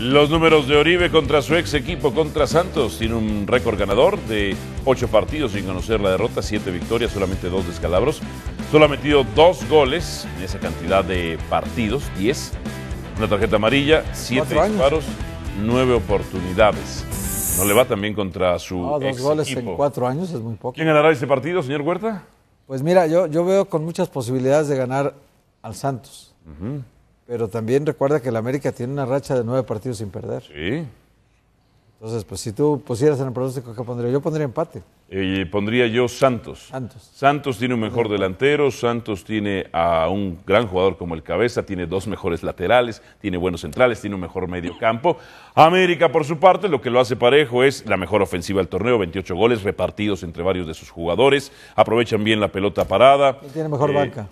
Los números de Oribe contra su ex equipo contra Santos. Tiene un récord ganador de ocho partidos sin conocer la derrota, siete victorias, solamente dos descalabros. Solo ha metido dos goles en esa cantidad de partidos, diez, Una tarjeta amarilla, siete disparos, nueve oportunidades. No le va también contra su no, dos goles equipo. en cuatro años es muy poco. ¿Quién ganará este partido, señor Huerta? Pues mira, yo, yo veo con muchas posibilidades de ganar al Santos. Pero también recuerda que el América tiene una racha de nueve partidos sin perder. Sí. Entonces, pues si tú pusieras en el pronóstico ¿qué pondría, yo pondría empate. Y pondría yo Santos. Santos. Santos tiene un mejor delantero, Santos tiene a un gran jugador como el Cabeza, tiene dos mejores laterales, tiene buenos centrales, tiene un mejor medio campo. América, por su parte, lo que lo hace parejo es la mejor ofensiva del torneo, 28 goles repartidos entre varios de sus jugadores, aprovechan bien la pelota parada. Y tiene mejor eh, banca.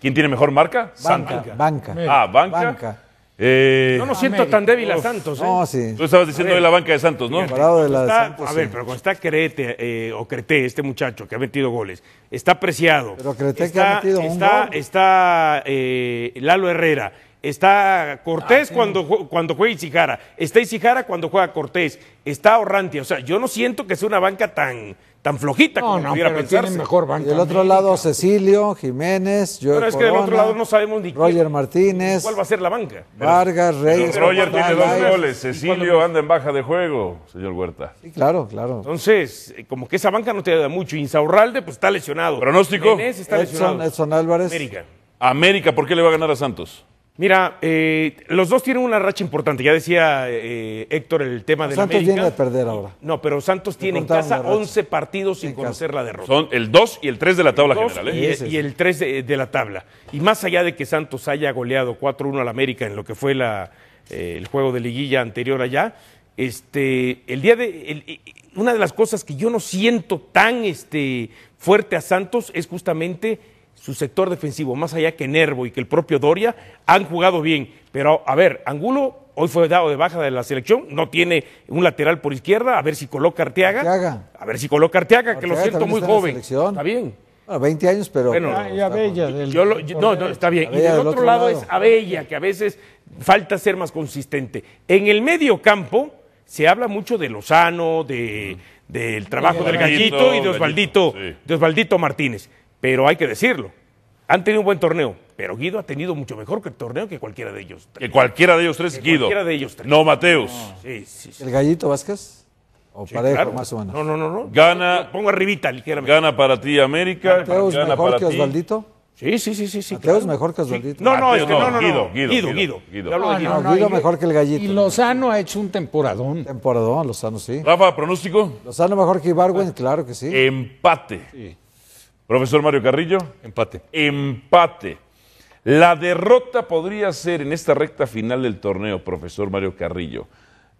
¿Quién tiene mejor marca? Banca. Banca. Ah, banca. banca. Eh, no, nos siento tan débil a Santos. ¿eh? No, sí. Tú estabas diciendo de la banca de Santos, ¿no? a ver, pero cuando está Crete eh, o Crete, este muchacho que ha metido goles, está preciado. Pero Crete está, que ha metido está, un gol. Está eh, Lalo Herrera. Está Cortés ah, cuando, cuando juega Isijara. Está Isijara cuando juega Cortés. Está Orrantia. O sea, yo no siento que sea una banca tan tan flojita como no, pudiera pensarse. mejor del otro lado, Cecilio, Jiménez, yo. Pero es que del otro lado no sabemos ni Roger Martínez. ¿Cuál va a ser la banca? Vargas, Reyes. Roger tiene dos goles. Cecilio anda en baja de juego, señor Huerta. Sí, claro, claro. Entonces, eh, como que esa banca no te da mucho. Insaurralde, pues está lesionado. Pronóstico. Jiménez está lesionado. Edson Álvarez. América. América, ¿por qué le va a ganar a Santos? Mira, eh, los dos tienen una racha importante. Ya decía eh, Héctor el tema de Santos América. viene a perder ahora. No, pero Santos tiene en casa 11 partidos sin conocer la derrota. Son el 2 y el 3 de la tabla general. ¿eh? Y, el 3 de, la tabla. Y más allá de que Santos haya goleado 4-1 al América en lo que fue la, eh, el juego de liguilla anterior allá, este, el día de, eh, una de las cosas que yo no siento tan este, fuerte a Santos es justamente su sector defensivo, más allá que Nervo y que el propio Doria, han jugado bien. Pero a ver, Angulo hoy fue dado de baja de la selección, no tiene un lateral por izquierda, a ver si coloca Arteaga. A ver si coloca Arteaga, que lo siento muy joven. Está bien. Ah, veinte 20 años, pero. Bueno, Abella no, está bien. y del, otro, lado, es Abella, que a veces falta ser más consistente. En el medio campo se habla mucho de Lozano, de, del trabajo del Gallito, y de Osvaldito, de Osvaldito Martínez pero hay que decirlo, han tenido un buen torneo, pero Guido ha tenido mucho mejor que el torneo que cualquiera de ellos tres. Que cualquiera de ellos tres, Guido. Cualquiera de ellos tres. No, Mateus. Sí, sí, sí. ¿El Gallito Vázquez? O parejo, más o menos. No, no, no. no. Gana. Pongo arribita ligeramente. Gana para ti América. Mateus mejor que Osvaldito. Sí, sí, sí, sí. sí mejor que Osvaldito. No, no, es que no, no, Guido, Guido, Guido. Guido, Guido. No, ah, no, Guido mejor que el gallito. Y Lozano ha hecho un temporadón. Temporadón, Lozano, sí. Rafa, pronóstico. Lozano mejor que Ibarwen, ah. claro que sí. Empate. Sí. Profesor Mario Carrillo. Empate. Empate. La derrota podría ser en esta recta final del torneo, profesor Mario Carrillo,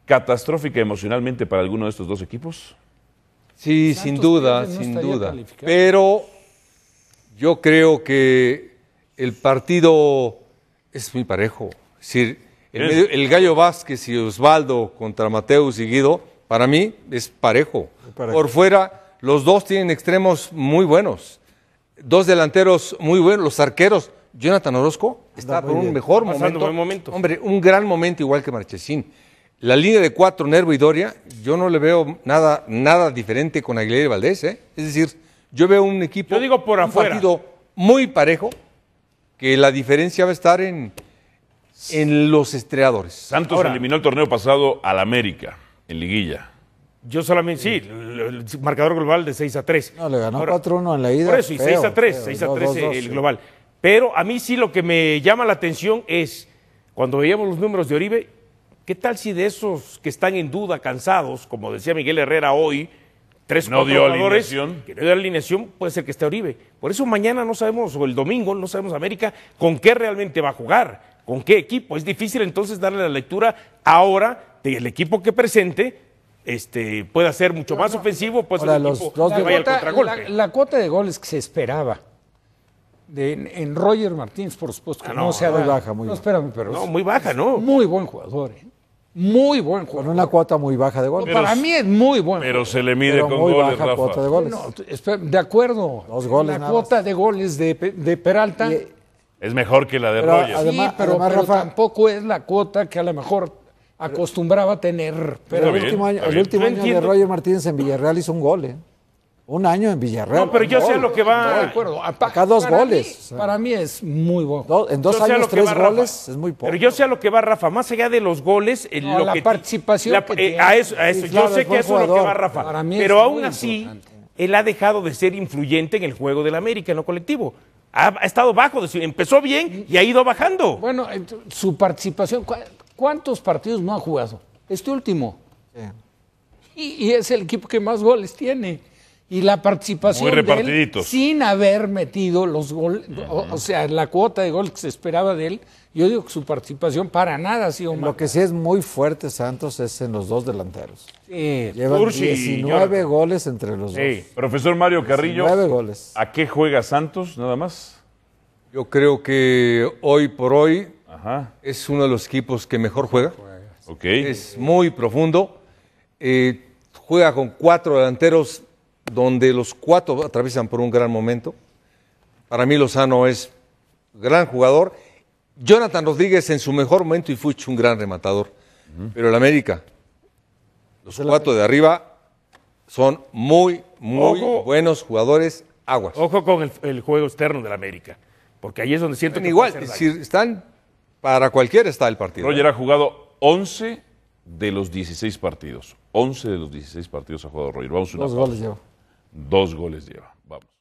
catastrófica emocionalmente para alguno de estos dos equipos. Sí, sin duda, sin duda. Pero yo creo que el partido es muy parejo. Es decir, el, Gallo Vázquez y Osvaldo contra mateo y Guido, para mí es parejo. Por fuera, los dos tienen extremos muy buenos dos delanteros muy buenos, los arqueros. Jonathan Orozco está por un mejor momento. Hombre, un gran momento igual que Marchesín. La línea de cuatro, Nervo y Doria, yo no le veo nada, nada diferente con Aguilera y Valdés. ¿eh? Es decir, yo veo un equipo, yo digo un partido muy parejo, que la diferencia va a estar en, los estreadores. Santos eliminó el torneo pasado al América, en liguilla. Yo solamente, sí, el, marcador global de 6 a 3. No, le ganó 4-1 en la ida. Por eso, y 6 a 3, 6 a 3 el global. Pero a mí sí lo que me llama la atención es, cuando veíamos los números de Oribe, ¿qué tal si de esos que están en duda, cansados, como decía Miguel Herrera hoy, tres no dio alineación. que no dio alineación, puede ser que esté Oribe. Por eso mañana no sabemos, o el domingo, no sabemos América, con qué realmente va a jugar, con qué equipo. Es difícil entonces darle la lectura ahora del equipo que presente este, pueda ser mucho más ofensivo, pues los la, cuota de goles que se esperaba en, Roger Martínez, por supuesto, que ah, no, sea de baja, muy no, espérame, pero no, muy baja, ¿no? Muy buen jugador, ¿eh? Muy buen jugador. una cuota muy baja de goles. Para mí es muy bueno. Pero se le mide con muy goles, cuota de goles. de acuerdo. goles. La cuota de goles de, de Peralta. es mejor que la de Roger. Además, pero, tampoco es la cuota que a lo mejor acostumbraba a tener. Pero, el último año, de Roger Martínez en Villarreal hizo un gol, ¿eh? Un año en Villarreal. No, pero yo sé lo que va. Acá dos goles. para mí es muy bueno. en dos años, tres goles es muy poco. Pero yo sé lo que va Rafa. Más allá de los goles, la participación. que eh, a eso, yo sé que eso es lo que va Rafa. pero aún así, él ha dejado de ser influyente en el juego del América, en lo colectivo. Ha, estado bajo. empezó bien y ha ido bajando. Bueno, su participación. ¿Cuántos partidos no ha jugado? Este último. Y, es el equipo que más goles tiene. Y la participación sin haber metido los goles, o, sea, la cuota de goles que se esperaba de él, yo digo que su participación para nada ha sido Lo que sí es muy fuerte Santos es en los dos delanteros. Sí. Llevan 19 goles entre los dos. Profesor Mario Carrillo, 19 goles. ¿a qué juega Santos nada más? Yo creo que hoy por hoy es uno de los equipos que mejor juega. Okay. Es muy profundo. Eh, juega con cuatro delanteros donde los cuatro atraviesan por un gran momento. Para mí Lozano es gran jugador. Jonathan Rodríguez en su mejor momento y Fuchs un gran rematador. Pero el América, los cuatro de arriba son muy, muy buenos jugadores. Aguas. Ojo con el, juego externo del América, porque ahí es donde siento que. Igual, si están para cualquiera está el partido. Roger ¿eh? ha jugado 11 de los 16 partidos. 11 de los 16 partidos ha jugado Roger. Vamos una Dos goles lleva. Dos goles lleva. Vamos.